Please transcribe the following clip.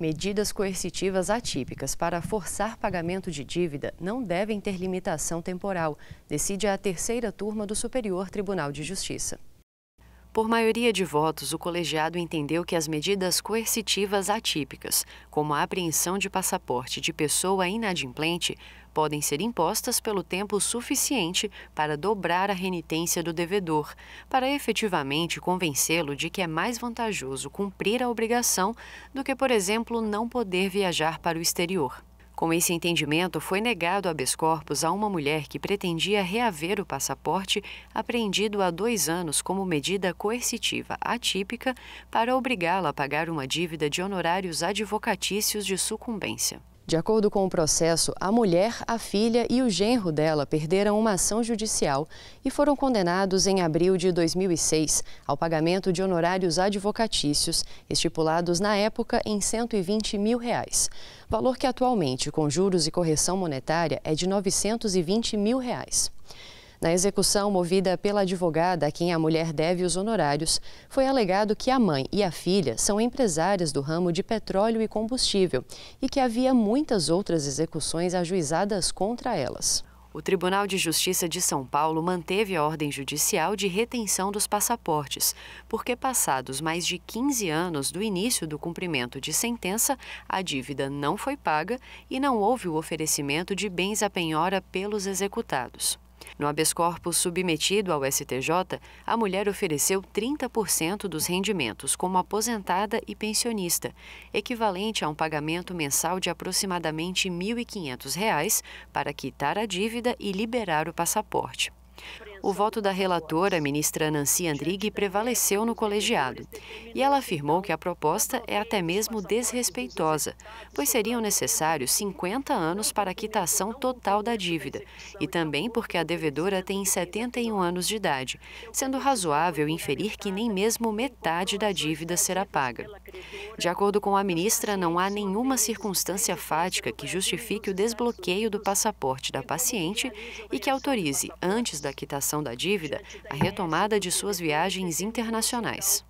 Medidas coercitivas atípicas para forçar pagamento de dívida não devem ter limitação temporal, decide a terceira turma do Superior Tribunal de Justiça. Por maioria de votos, o colegiado entendeu que as medidas coercitivas atípicas, como a apreensão de passaporte de pessoa inadimplente, podem ser impostas pelo tempo suficiente para dobrar a renitência do devedor, para efetivamente convencê-lo de que é mais vantajoso cumprir a obrigação do que, por exemplo, não poder viajar para o exterior. Com esse entendimento, foi negado habeas corpus a uma mulher que pretendia reaver o passaporte apreendido há dois anos como medida coercitiva atípica para obrigá-la a pagar uma dívida de honorários advocatícios de sucumbência. De acordo com o processo, a mulher, a filha e o genro dela perderam uma ação judicial e foram condenados em abril de 2006 ao pagamento de honorários advocatícios, estipulados na época em 120 mil reais. Valor que atualmente, com juros e correção monetária, é de 920 mil reais. Na execução movida pela advogada a quem a mulher deve os honorários, foi alegado que a mãe e a filha são empresárias do ramo de petróleo e combustível e que havia muitas outras execuções ajuizadas contra elas. O Tribunal de Justiça de São Paulo manteve a ordem judicial de retenção dos passaportes, porque, passados mais de 15 anos do início do cumprimento de sentença, a dívida não foi paga e não houve o oferecimento de bens à penhora pelos executados. No habeas corpus submetido ao STJ, a mulher ofereceu 30% dos rendimentos como aposentada e pensionista, equivalente a um pagamento mensal de aproximadamente R$ 1.500 para quitar a dívida e liberar o passaporte o voto da relatora, ministra Nancy Andrighi, prevaleceu no colegiado. E ela afirmou que a proposta é até mesmo desrespeitosa, pois seriam necessários 50 anos para a quitação total da dívida, e também porque a devedora tem 71 anos de idade, sendo razoável inferir que nem mesmo metade da dívida será paga. De acordo com a ministra, não há nenhuma circunstância fática que justifique o desbloqueio do passaporte da paciente e que autorize, antes da quitação da dívida, a retomada de suas viagens internacionais.